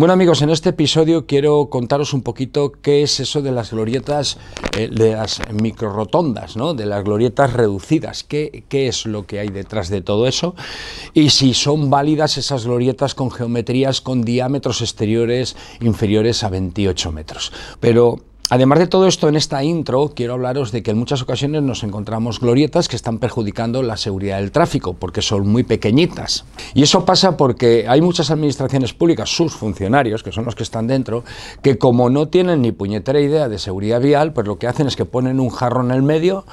Bueno amigos, en este episodio quiero contaros un poquito qué es eso de las glorietas, eh, de las microrotondas, ¿no? de las glorietas reducidas, qué, qué es lo que hay detrás de todo eso y si son válidas esas glorietas con geometrías con diámetros exteriores inferiores a 28 metros. Pero Además de todo esto, en esta intro quiero hablaros de que en muchas ocasiones nos encontramos glorietas que están perjudicando la seguridad del tráfico porque son muy pequeñitas. Y eso pasa porque hay muchas administraciones públicas, sus funcionarios, que son los que están dentro, que como no tienen ni puñetera idea de seguridad vial, pues lo que hacen es que ponen un jarro en el medio,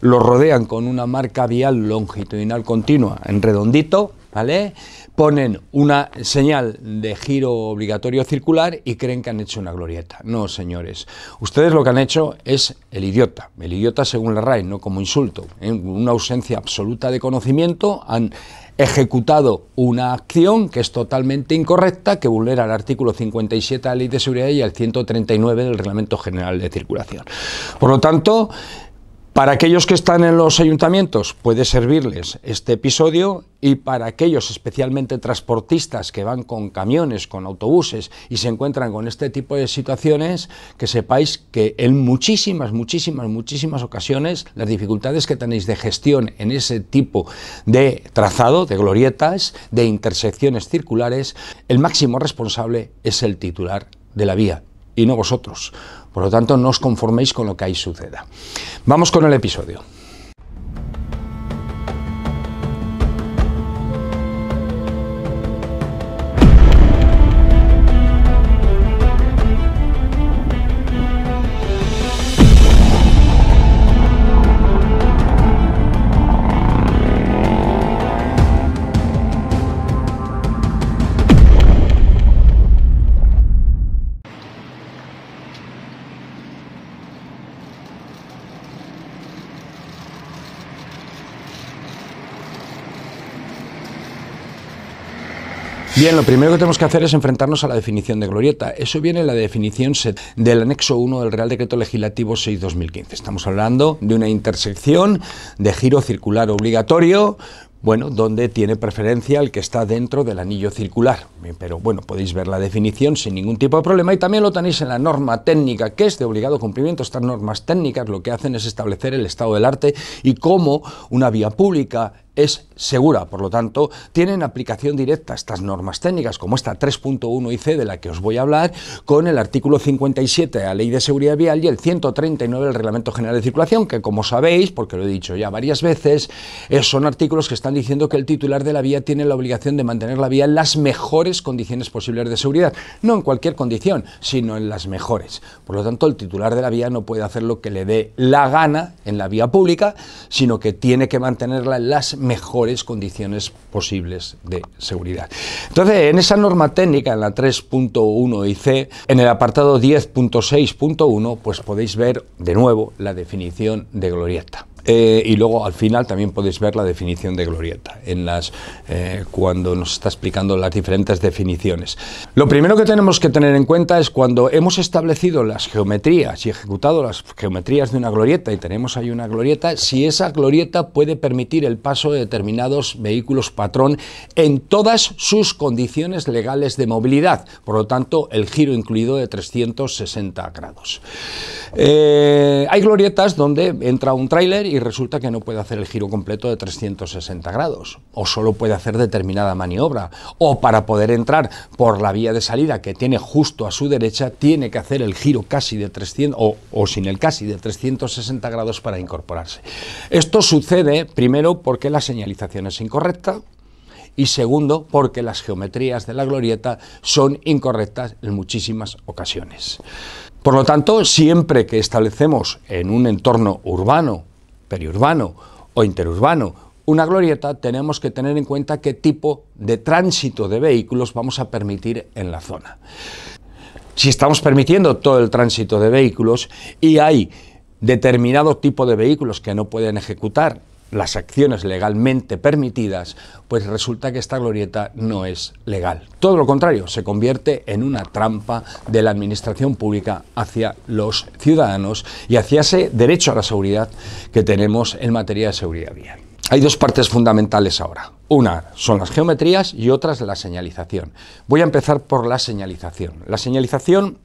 lo rodean con una marca vial longitudinal continua en redondito ¿vale? Ponen una señal de giro obligatorio circular y creen que han hecho una glorieta. No, señores. Ustedes lo que han hecho es el idiota. El idiota según la RAE, no como insulto. En ¿eh? una ausencia absoluta de conocimiento han ejecutado una acción que es totalmente incorrecta, que vulnera el artículo 57 de la Ley de Seguridad y el 139 del Reglamento General de Circulación. Por lo tanto, para aquellos que están en los ayuntamientos puede servirles este episodio y para aquellos especialmente transportistas que van con camiones, con autobuses y se encuentran con este tipo de situaciones, que sepáis que en muchísimas, muchísimas, muchísimas ocasiones las dificultades que tenéis de gestión en ese tipo de trazado, de glorietas, de intersecciones circulares, el máximo responsable es el titular de la vía y no vosotros. Por lo tanto, no os conforméis con lo que ahí suceda. Vamos con el episodio. Bien, lo primero que tenemos que hacer es enfrentarnos a la definición de glorieta. Eso viene en la definición del anexo 1 del Real Decreto Legislativo 6-2015. Estamos hablando de una intersección de giro circular obligatorio, bueno, donde tiene preferencia el que está dentro del anillo circular. Pero bueno, podéis ver la definición sin ningún tipo de problema y también lo tenéis en la norma técnica, que es de obligado cumplimiento. Estas normas técnicas lo que hacen es establecer el estado del arte y cómo una vía pública es segura, por lo tanto, tienen aplicación directa estas normas técnicas, como esta 3.1 y c de la que os voy a hablar, con el artículo 57 de la Ley de Seguridad Vial y el 139 del Reglamento General de Circulación, que como sabéis, porque lo he dicho ya varias veces, eh, son artículos que están diciendo que el titular de la vía tiene la obligación de mantener la vía en las mejores condiciones posibles de seguridad, no en cualquier condición, sino en las mejores. Por lo tanto, el titular de la vía no puede hacer lo que le dé la gana en la vía pública, sino que tiene que mantenerla en las mejores condiciones posibles de seguridad. Entonces, en esa norma técnica, en la 3.1 C, en el apartado 10.6.1, pues podéis ver de nuevo la definición de glorieta. Eh, y luego al final también podéis ver la definición de glorieta en las, eh, cuando nos está explicando las diferentes definiciones. Lo primero que tenemos que tener en cuenta es cuando hemos establecido las geometrías y ejecutado las geometrías de una glorieta y tenemos ahí una glorieta, si esa glorieta puede permitir el paso de determinados vehículos patrón en todas sus condiciones legales de movilidad, por lo tanto el giro incluido de 360 grados. Eh, hay glorietas donde entra un tráiler y resulta que no puede hacer el giro completo de 360 grados, o solo puede hacer determinada maniobra, o para poder entrar por la vía de salida que tiene justo a su derecha, tiene que hacer el giro casi de 300, o, o sin el casi, de 360 grados para incorporarse. Esto sucede primero porque la señalización es incorrecta, y segundo, porque las geometrías de la glorieta son incorrectas en muchísimas ocasiones. Por lo tanto, siempre que establecemos en un entorno urbano periurbano o interurbano, una glorieta, tenemos que tener en cuenta qué tipo de tránsito de vehículos vamos a permitir en la zona. Si estamos permitiendo todo el tránsito de vehículos y hay determinado tipo de vehículos que no pueden ejecutar las acciones legalmente permitidas, pues resulta que esta glorieta no es legal. Todo lo contrario, se convierte en una trampa de la administración pública hacia los ciudadanos y hacia ese derecho a la seguridad que tenemos en materia de seguridad vial. Hay dos partes fundamentales ahora. Una son las geometrías y otra la señalización. Voy a empezar por la señalización. La señalización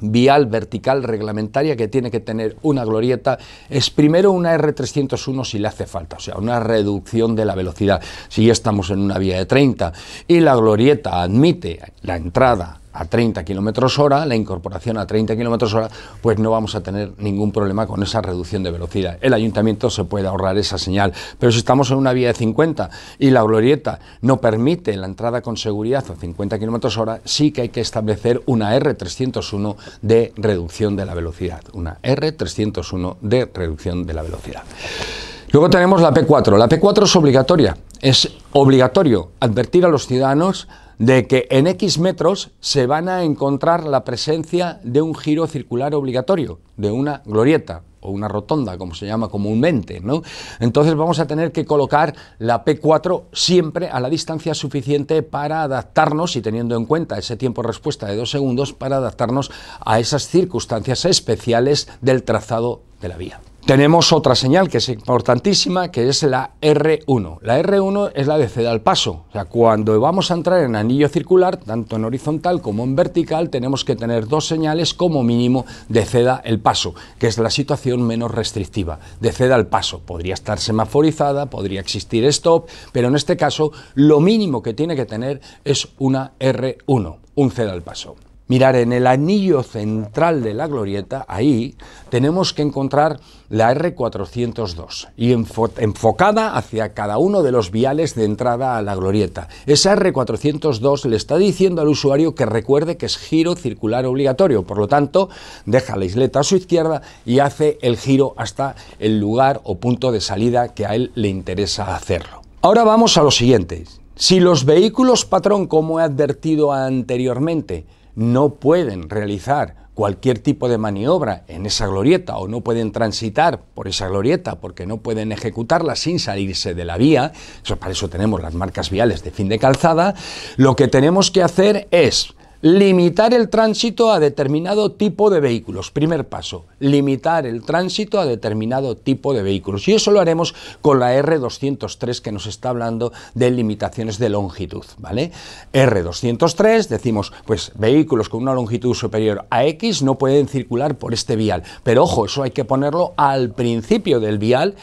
vial vertical reglamentaria que tiene que tener una glorieta es primero una R301 si le hace falta, o sea, una reducción de la velocidad si ya estamos en una vía de 30 y la glorieta admite la entrada a 30 km hora, la incorporación a 30 km hora, pues no vamos a tener ningún problema con esa reducción de velocidad. El ayuntamiento se puede ahorrar esa señal, pero si estamos en una vía de 50 y la glorieta no permite la entrada con seguridad a 50 km hora, sí que hay que establecer una R301 de reducción de la velocidad, una R301 de reducción de la velocidad. Luego tenemos la P4. La P4 es obligatoria. Es obligatorio advertir a los ciudadanos de que en X metros se van a encontrar la presencia de un giro circular obligatorio, de una glorieta o una rotonda, como se llama comúnmente, Entonces vamos a tener que colocar la P4 siempre a la distancia suficiente para adaptarnos, y teniendo en cuenta ese tiempo de respuesta de dos segundos, para adaptarnos a esas circunstancias especiales del trazado de la vía. Tenemos otra señal que es importantísima, que es la R1. La R1 es la de ceda al paso. O sea, cuando vamos a entrar en anillo circular, tanto en horizontal como en vertical, tenemos que tener dos señales como mínimo de ceda el paso, que es la situación menos restrictiva. De ceda al paso. Podría estar semaforizada, podría existir stop, pero en este caso lo mínimo que tiene que tener es una R1, un ceda al paso. Mirar, en el anillo central de la glorieta, ahí tenemos que encontrar la R402 y enfocada hacia cada uno de los viales de entrada a la glorieta. Esa R402 le está diciendo al usuario que recuerde que es giro circular obligatorio, por lo tanto, deja la isleta a su izquierda y hace el giro hasta el lugar o punto de salida que a él le interesa hacerlo. Ahora vamos a lo siguiente. Si los vehículos patrón, como he advertido anteriormente, no pueden realizar cualquier tipo de maniobra en esa glorieta o no pueden transitar por esa glorieta porque no pueden ejecutarla sin salirse de la vía, para eso tenemos las marcas viales de fin de calzada, lo que tenemos que hacer es Limitar el tránsito a determinado tipo de vehículos. Primer paso, limitar el tránsito a determinado tipo de vehículos. Y eso lo haremos con la R203 que nos está hablando de limitaciones de longitud. ¿vale? R203, decimos, pues vehículos con una longitud superior a X no pueden circular por este vial. Pero ojo, eso hay que ponerlo al principio del vial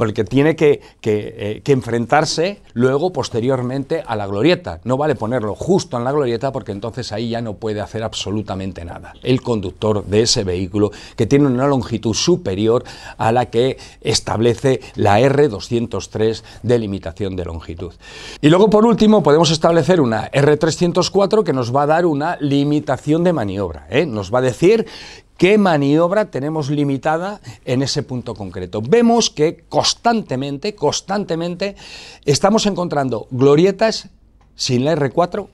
porque tiene eh, que, enfrentarse luego posteriormente a la glorieta. No vale ponerlo justo en la glorieta porque entonces ahí ya no puede hacer absolutamente nada. El conductor de ese vehículo que tiene una longitud superior a la que establece la R203 de limitación de longitud. Y luego por último podemos establecer una R304 que nos va a dar una limitación de maniobra. ¿eh? Nos va a decir qué maniobra tenemos limitada en ese punto concreto. Vemos que constantemente, constantemente, estamos encontrando glorietas sin la R4,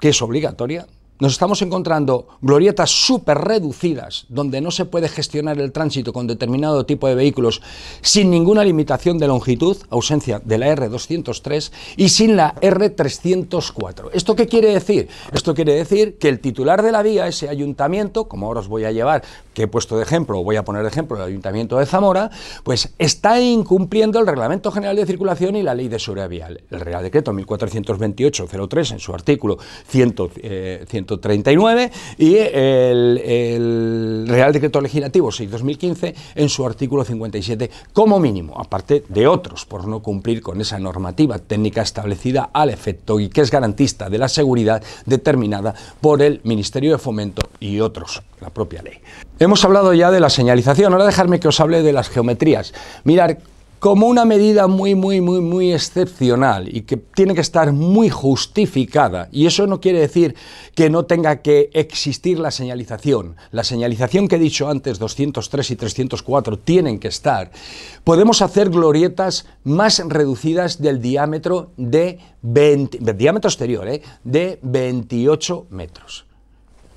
que es obligatoria, nos estamos encontrando glorietas súper reducidas, donde no se puede gestionar el tránsito con determinado tipo de vehículos sin ninguna limitación de longitud, ausencia de la R203 y sin la R304. ¿Esto qué quiere decir? Esto quiere decir que el titular de la vía, ese ayuntamiento, como ahora os voy a llevar, que he puesto de ejemplo, voy a poner de ejemplo el ayuntamiento de Zamora, pues está incumpliendo el Reglamento General de Circulación y la Ley de Seguridad El Real Decreto 1428-03, en su artículo 100, 39 y el, Real Decreto Legislativo 6-2015 en su artículo 57 como mínimo, aparte de otros por no cumplir con esa normativa técnica establecida al efecto y que es garantista de la seguridad determinada por el Ministerio de Fomento y otros, la propia ley. Hemos hablado ya de la señalización, ahora dejarme que os hable de las geometrías. Mirar como una medida muy, muy, muy, muy excepcional y que tiene que estar muy justificada. Y eso no quiere decir que no tenga que existir la señalización. La señalización que he dicho antes, 203 y 304, tienen que estar. Podemos hacer glorietas más reducidas del diámetro de 20, exterior, ¿eh? de 28 metros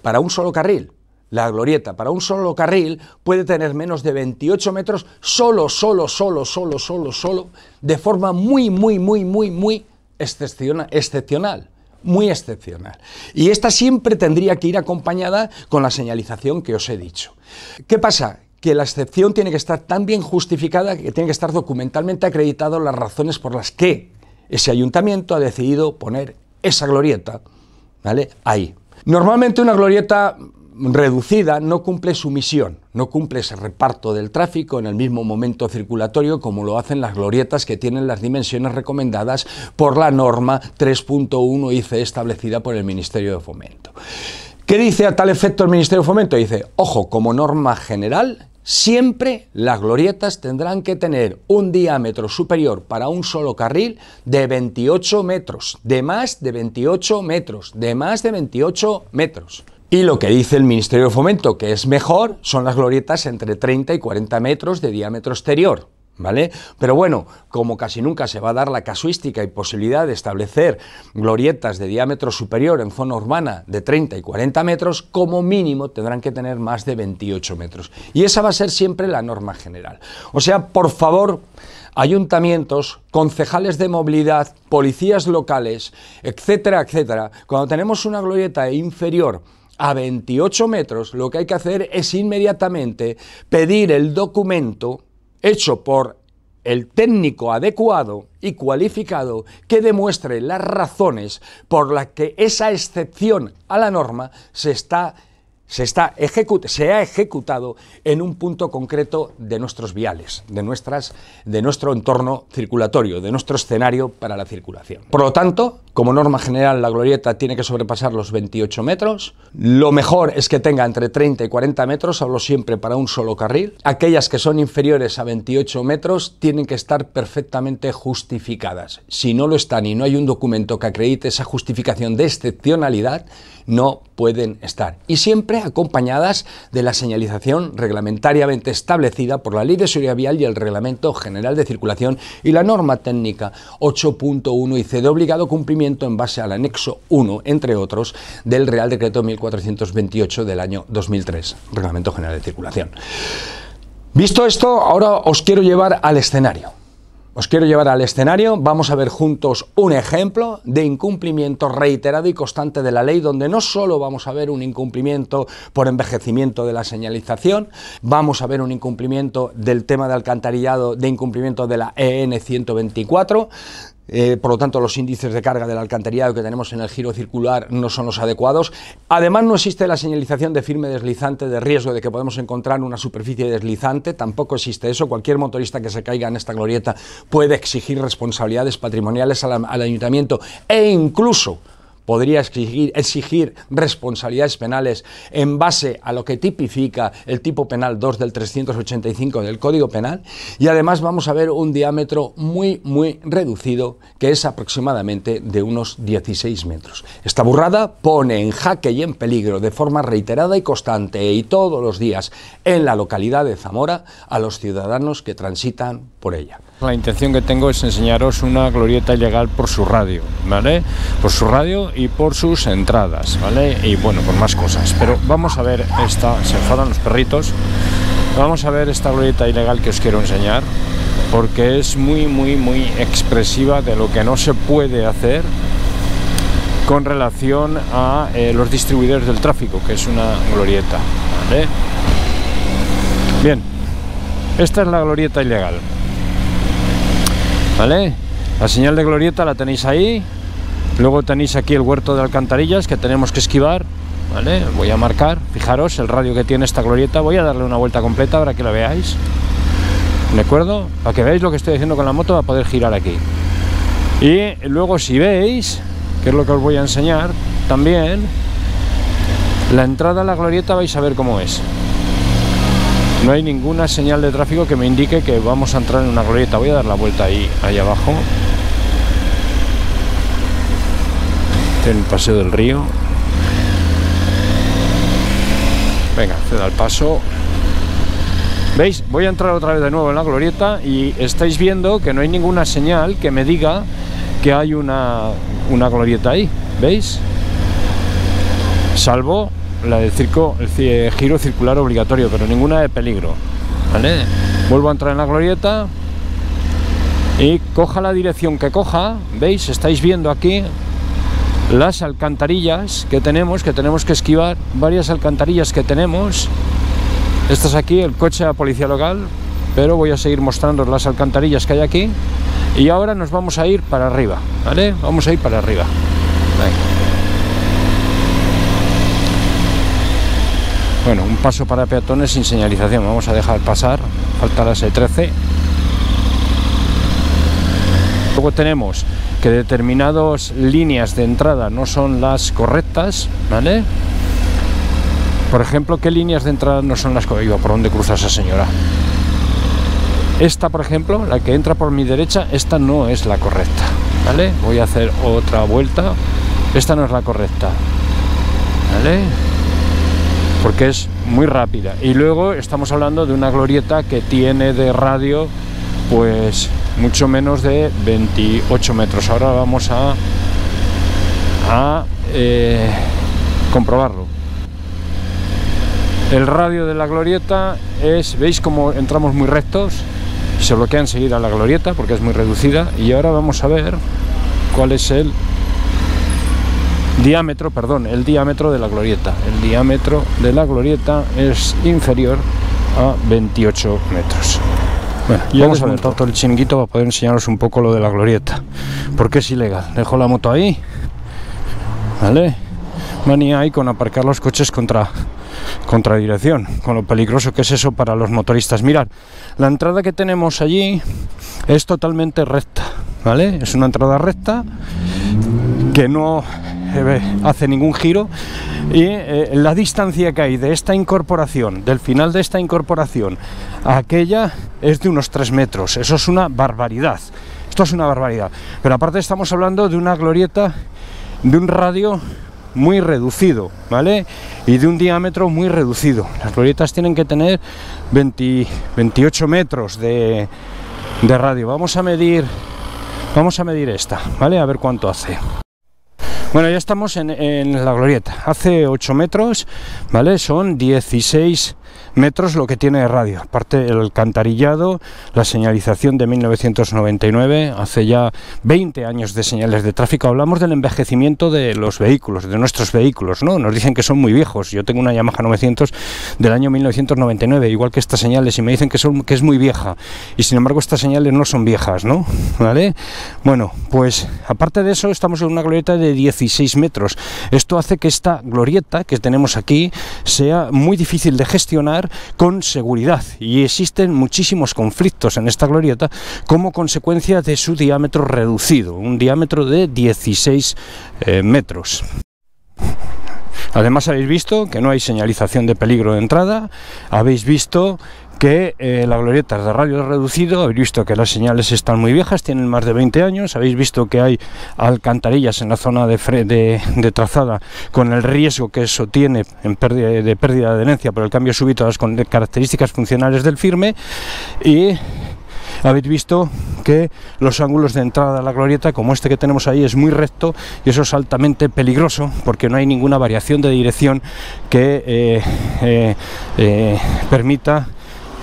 para un solo carril. La glorieta para un solo carril puede tener menos de 28 metros solo, solo, solo, solo, solo, solo, de forma muy, muy, muy, muy, muy excepcional muy excepcional. Y esta siempre tendría que ir acompañada con la señalización que os he dicho. ¿Qué pasa? que la excepción tiene que estar tan bien justificada que tiene que estar documentalmente acreditado las razones por las que ese ayuntamiento ha decidido poner esa glorieta, ¿vale? Ahí. Normalmente una glorieta reducida no cumple su misión, no cumple ese reparto del tráfico en el mismo momento circulatorio como lo hacen las glorietas que tienen las dimensiones recomendadas por la norma 3.1 IC establecida por el Ministerio de Fomento. ¿Qué dice a tal efecto el Ministerio de Fomento? Dice, ojo, como norma general, siempre las glorietas tendrán que tener un diámetro superior para un solo carril de 28 metros, de más de 28 metros, de más de 28 metros. Y lo que dice el Ministerio de Fomento, que es mejor, son las glorietas entre 30 y 40 metros de diámetro exterior. ¿Vale? Pero bueno, como casi nunca se va a dar la casuística y posibilidad de establecer glorietas de diámetro superior en zona urbana de 30 y 40 metros, como mínimo tendrán que tener más de 28 metros. Y esa va a ser siempre la norma general. O sea, por favor, ayuntamientos, concejales de movilidad, policías locales, etcétera, etcétera, cuando tenemos una glorieta inferior a 28 metros, lo que hay que hacer es inmediatamente pedir el documento hecho por el técnico adecuado y cualificado que demuestre las razones por las que esa excepción a la norma se está se, está ejecut se ha ejecutado en un punto concreto de nuestros viales, de, nuestras, de nuestro entorno circulatorio, de nuestro escenario para la circulación. Por lo tanto, como norma general, la glorieta tiene que sobrepasar los 28 metros. Lo mejor es que tenga entre 30 y 40 metros, hablo siempre para un solo carril. Aquellas que son inferiores a 28 metros tienen que estar perfectamente justificadas. Si no lo están y no hay un documento que acredite esa justificación de excepcionalidad, no pueden estar. Y siempre acompañadas de la señalización reglamentariamente establecida por la Ley de Seguridad Vial y el Reglamento General de Circulación y la norma técnica 8.1 y C de obligado cumplimiento en base al anexo 1, entre otros, del Real Decreto 1428 del año 2003, Reglamento General de Circulación. Visto esto, ahora os quiero llevar al escenario. Os quiero llevar al escenario, vamos a ver juntos un ejemplo de incumplimiento reiterado y constante de la ley, donde no solo vamos a ver un incumplimiento por envejecimiento de la señalización, vamos a ver un incumplimiento del tema de alcantarillado, de incumplimiento de la e EN 124, eh, por lo tanto, los índices de carga del alcantarillado que tenemos en el giro circular no son los adecuados. Además, no existe la señalización de firme deslizante de riesgo de que podemos encontrar una superficie deslizante. Tampoco existe eso. Cualquier motorista que se caiga en esta glorieta puede exigir responsabilidades patrimoniales al ayuntamiento e incluso podría exigir, responsabilidades penales en base a lo que tipifica el tipo penal 2 del 385 del Código Penal y además vamos a ver un diámetro muy muy reducido que es aproximadamente de unos 16 metros. Esta burrada pone en jaque y en peligro de forma reiterada y constante y todos los días en la localidad de Zamora a los ciudadanos que transitan por ella. La intención que tengo es enseñaros una glorieta ilegal por su radio, ¿vale? Por su radio y por sus entradas, ¿vale? Y bueno, por más cosas. Pero vamos a ver esta, se enfadan los perritos. Vamos a ver esta glorieta ilegal que os quiero enseñar, porque es muy, muy, muy expresiva de lo que no se puede hacer con relación a eh, los distribuidores del tráfico, que es una glorieta, ¿vale? Bien, esta es la glorieta ilegal. ¿Vale? La señal de glorieta la tenéis ahí. Luego tenéis aquí el huerto de alcantarillas que tenemos que esquivar. ¿Vale? Voy a marcar, fijaros el radio que tiene esta glorieta. Voy a darle una vuelta completa para que la veáis. ¿De acuerdo? Para que veáis lo que estoy haciendo con la moto, va a poder girar aquí. Y luego si veis, que es lo que os voy a enseñar también, la entrada a la glorieta vais a ver cómo es. No hay ninguna señal de tráfico que me indique que vamos a entrar en una glorieta. Voy a dar la vuelta ahí, ahí abajo. En este el paseo del río. Venga, se da el paso. ¿Veis? Voy a entrar otra vez de nuevo en la glorieta y estáis viendo que no hay ninguna señal que me diga que hay una, una glorieta ahí. ¿Veis? Salvo la del circo, el eh, giro circular obligatorio, pero ninguna de peligro. ¿Vale? Vuelvo a entrar en la glorieta y coja la dirección que coja, ¿veis? Estáis viendo aquí las alcantarillas que tenemos, que tenemos que esquivar, varias alcantarillas que tenemos. Este es aquí el coche de la policía local, pero voy a seguir mostrando las alcantarillas que hay aquí. Y ahora nos vamos a ir para arriba, ¿vale? Vamos a ir para arriba. Bueno, un paso para peatones sin señalización. Vamos a dejar pasar. Falta la S13. Luego tenemos que determinadas líneas de entrada no son las correctas, ¿vale? Por ejemplo, ¿qué líneas de entrada no son las correctas? ¿Por dónde cruza esa señora? Esta, por ejemplo, la que entra por mi derecha, esta no es la correcta, ¿vale? Voy a hacer otra vuelta. Esta no es la correcta, ¿vale? porque es muy rápida. Y luego estamos hablando de una glorieta que tiene de radio pues mucho menos de 28 metros. Ahora vamos a, eh, comprobarlo. El radio de la glorieta es, veis cómo entramos muy rectos, se bloquean bloquea a la glorieta porque es muy reducida y ahora vamos a ver cuál es el diámetro, perdón, el diámetro de la glorieta. El diámetro de la glorieta es inferior a 28 metros. Bueno, ya vamos a ver todo el chinguito para poder enseñaros un poco lo de la glorieta, porque es ilegal. Dejo la moto ahí, ¿vale? Manía ahí con aparcar los coches contra, contra dirección, con lo peligroso que es eso para los motoristas. Mirad, la entrada que tenemos allí es totalmente recta, ¿vale? Es una entrada recta que no hace ningún giro y eh, la distancia que hay de esta incorporación, del final de esta incorporación a aquella es de unos 3 metros, eso es una barbaridad, esto es una barbaridad, pero aparte estamos hablando de una glorieta de un radio muy reducido, ¿vale? Y de un diámetro muy reducido. Las glorietas tienen que tener 20, 28 metros de radio. Vamos a medir Vamos a medir esta, ¿vale? A ver cuánto hace. Bueno, ya estamos en, en la glorieta. Hace 8 metros, ¿vale? Son 16 metros lo que tiene de radio. Aparte el alcantarillado, la señalización de 1999, hace ya 20 años de señales de tráfico. Hablamos del envejecimiento de los vehículos, de nuestros vehículos, ¿no? Nos dicen que son muy viejos. Yo tengo una Yamaha 900 del año 1999, igual que estas señales, y me dicen que, son, que es muy vieja. Y sin embargo estas señales no son viejas, ¿no? ¿Vale? Bueno, pues aparte de eso estamos en una glorieta de 16 metros. Esto hace que esta glorieta que tenemos aquí sea muy difícil de gestionar con seguridad y existen muchísimos conflictos en esta glorieta como consecuencia de su diámetro reducido, un diámetro de 16 eh, metros. Además habéis visto que no hay señalización de peligro de entrada, habéis visto que eh, la glorieta de radio reducido, habéis visto que las señales están muy viejas, tienen más de 20 años, habéis visto que hay alcantarillas en la zona de, de, trazada con el riesgo que eso tiene en de pérdida de adherencia por el cambio súbito de las características funcionales del firme y habéis visto que los ángulos de entrada a la glorieta, como este que tenemos ahí, es muy recto y eso es altamente peligroso porque no hay ninguna variación de dirección que eh, eh, permita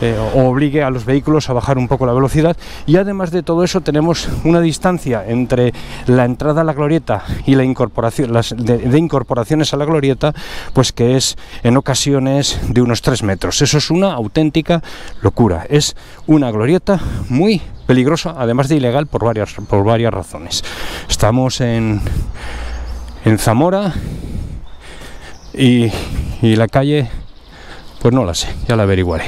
eh, obligue a los vehículos a bajar un poco la velocidad. Y además de todo eso tenemos una distancia entre la entrada a la glorieta y la incorporación, las de, incorporaciones a la glorieta, pues que es en ocasiones de unos 3 metros. Eso es una auténtica locura. Es una glorieta muy peligrosa, además de ilegal por varias, por varias razones. Estamos en, Zamora y, y la calle, pues no la sé, ya la averiguaré.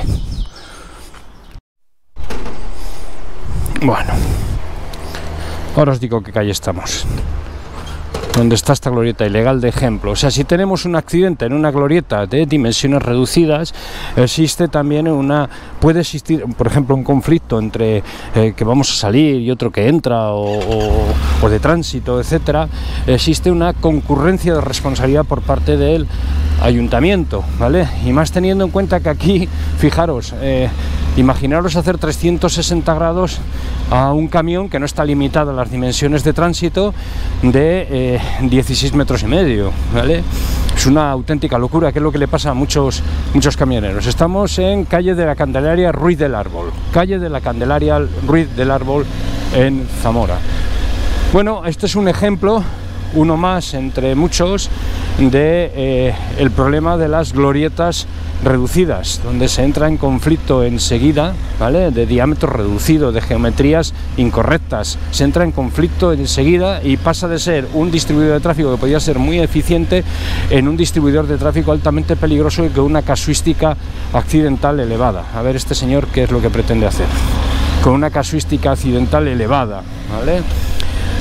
Bueno, ahora os digo que calle estamos. Donde está esta glorieta ilegal de ejemplo. O sea, si tenemos un accidente en una glorieta de dimensiones reducidas, existe también una. puede existir, por ejemplo, un conflicto entre eh, que vamos a salir y otro que entra, o, de tránsito, etcétera. Existe una concurrencia de responsabilidad por parte de él, ayuntamiento, ¿vale? Y más teniendo en cuenta que aquí, fijaros, eh, imaginaros hacer 360 grados a un camión que no está limitado a las dimensiones de tránsito de 16 eh, metros y medio, ¿vale? Es una auténtica locura, que es lo que le pasa a muchos, muchos camioneros. Estamos en calle de la Candelaria, Ruiz del Árbol. Calle de la Candelaria, Ruiz del Árbol, en Zamora. Bueno, este es un ejemplo uno más entre muchos, de eh, el problema de las glorietas reducidas, donde se entra en conflicto enseguida, ¿vale? De diámetro reducido, de geometrías incorrectas. Se entra en conflicto enseguida y pasa de ser un distribuidor de tráfico que podía ser muy eficiente en un distribuidor de tráfico altamente peligroso y que una casuística accidental elevada. A ver este señor qué es lo que pretende hacer. Con una casuística accidental elevada, ¿vale?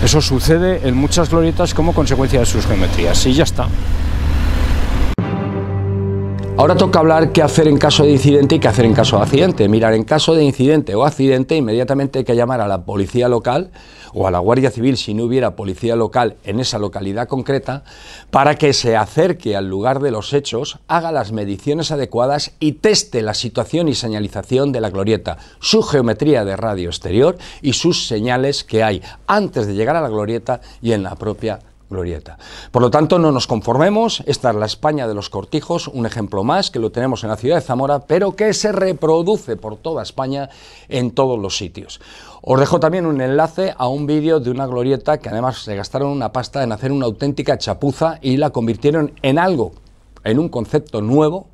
Eso sucede en muchas glorietas como consecuencia de sus geometrías. Y ya está. Ahora toca hablar qué hacer en caso de incidente y qué hacer en caso de accidente. Mirar, en caso de incidente o accidente, inmediatamente hay que llamar a la policía local o a la Guardia Civil si no hubiera policía local en esa localidad concreta, para que se acerque al lugar de los hechos, haga las mediciones adecuadas y teste la situación y señalización de la glorieta, su geometría de radio exterior y sus señales que hay antes de llegar a la glorieta y en la propia glorieta. Por lo tanto, no nos conformemos, esta es la España de los cortijos, un ejemplo más que lo tenemos en la ciudad de Zamora, pero que se reproduce por toda España en todos los sitios. Os dejo también un enlace a un vídeo de una glorieta que además se gastaron una pasta en hacer una auténtica chapuza y la convirtieron en algo, en un concepto nuevo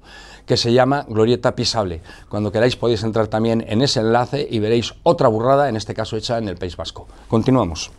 que se llama Glorieta Pisable. Cuando queráis podéis entrar también en ese enlace y veréis otra burrada, en este caso hecha en el País Vasco. Continuamos.